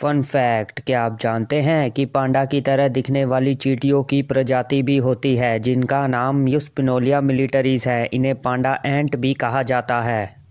fun fact क्या आप जानते हैं कि पांडा की तरह दिखने वाली चीटियों की प्रजाति भी होती है जिनका नाम यूस्पिनोलिया मिलिटरीज है इन्हें पांडा एंट भी कहा जाता है